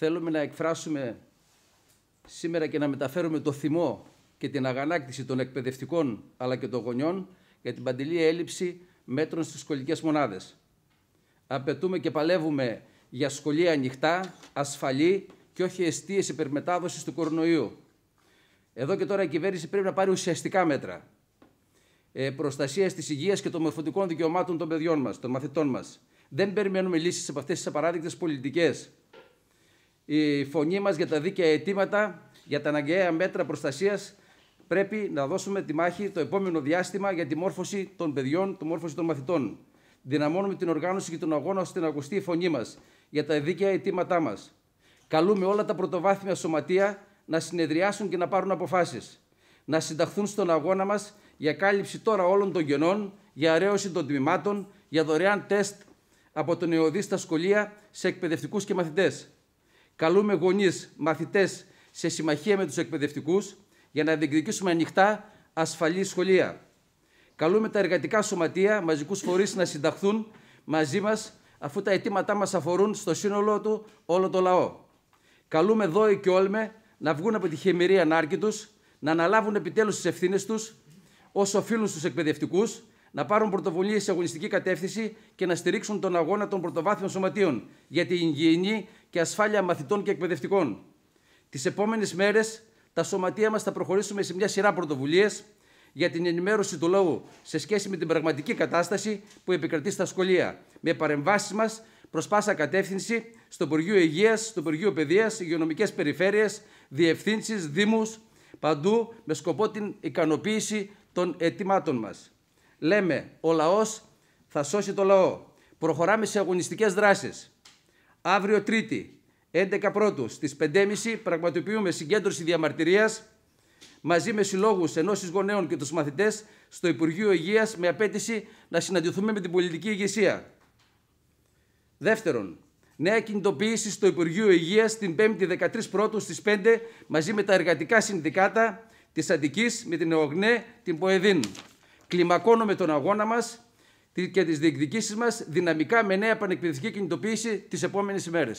Θέλουμε να εκφράσουμε σήμερα και να μεταφέρουμε το θυμό και την αγανάκτηση των εκπαιδευτικών αλλά και των γονιών για την παντελή έλλειψη μέτρων στις σχολικές μονάδες. Απαιτούμε και παλεύουμε για σχολεία ανοιχτά, ασφαλή και όχι εστίες υπερμετάδοσης του κορονοϊού. Εδώ και τώρα η κυβέρνηση πρέπει να πάρει ουσιαστικά μέτρα. Ε, προστασία της υγείας και των μορφωτικών δικαιωμάτων των παιδιών μας, των μαθητών μας. Δεν περιμένουμε λύσεις από αυτές τις απαράδεκτες πολιτικές η φωνή μας για τα δίκαια αιτήματα, για τα αναγκαία μέτρα προστασίας, πρέπει να δώσουμε τη μάχη το επόμενο διάστημα για τη μόρφωση των παιδιών, τη μόρφωση των μαθητών. Δυναμώνουμε την οργάνωση και τον αγώνα ώστε να ακουστεί η φωνή μας για τα δίκαια αιτήματά μας. Καλούμε όλα τα πρωτοβάθμια σωματεία να συνεδριάσουν και να πάρουν αποφάσεις. Να συνταχθούν στον αγώνα μας για κάλυψη τώρα όλων των γενών, για αρέωση των τμήματων, για δωρεάν τεστ από τον νεοδή στα σχολεία σε εκπαιδευτικούς και μαθητές. Καλούμε γονείς, μαθητές σε συμμαχία με τους εκπαιδευτικούς για να διεκδικήσουμε ανοιχτά ασφαλή σχολεία. Καλούμε τα εργατικά σωματεία, μαζικούς φορείς να συνταχθούν μαζί μας αφού τα αιτήματά μας αφορούν στο σύνολό του όλο το λαό. Καλούμε Δόη και Όλμε να βγουν από τη χειμερή ανάρκη τους, να αναλάβουν επιτέλους τις ευθύνες τους ω οφείλουν στους εκπαιδευτικούς, να πάρουν πρωτοβουλίες σε αγωνιστική κατεύθυνση και να στηρίξουν τον αγώνα των πρωτοβάθμιων σωματείων για την υγιεινή και ασφάλεια μαθητών και εκπαιδευτικών. Τις επόμενες μέρες, τα σωματεία μας θα προχωρήσουμε σε μια σειρά πρωτοβουλίες για την ενημέρωση του λόγου σε σχέση με την πραγματική κατάσταση που επικρατεί στα σχολεία, με παρεμβάσεις μας προς πάσα κατεύθυνση στο Υπουργείο Υγείας, στο Υπουργείο Παιδείας, υγειονομικές περιφέρειες, διευθύνσεις, δήμους, παντού με σκοπό την ικανοποίηση των αιτημάτων μας. Λέμε, ο λαός θα σώσει το λαό. Προχωράμε σε αγωνιστικές δράσεις αύριο Τρίτη, 11 Πρώτου, στις 5.30 πραγματοποιούμε συγκέντρωση διαμαρτυρίας μαζί με συλλόγους ενώσεις γονέων και τους μαθητές στο Υπουργείο Υγείας με απέτηση να συναντηθούμε με την πολιτική ηγεσία. Δεύτερον, νέα κινητοποίηση στο Υπουργείο Υγείας την 5η 13 Πρώτου στις 5 μαζί με τα εργατικά συνδικάτα της Αντικής με την ΕΟΓΝΕ, την ΠΟΕΔΗΝ. Κλιμακώνουμε τον αγώνα μας και τις διεκδικήσεις μας δυναμικά με νέα πανεκπαιδευτική κινητοποίηση τις επόμενες ημέρες.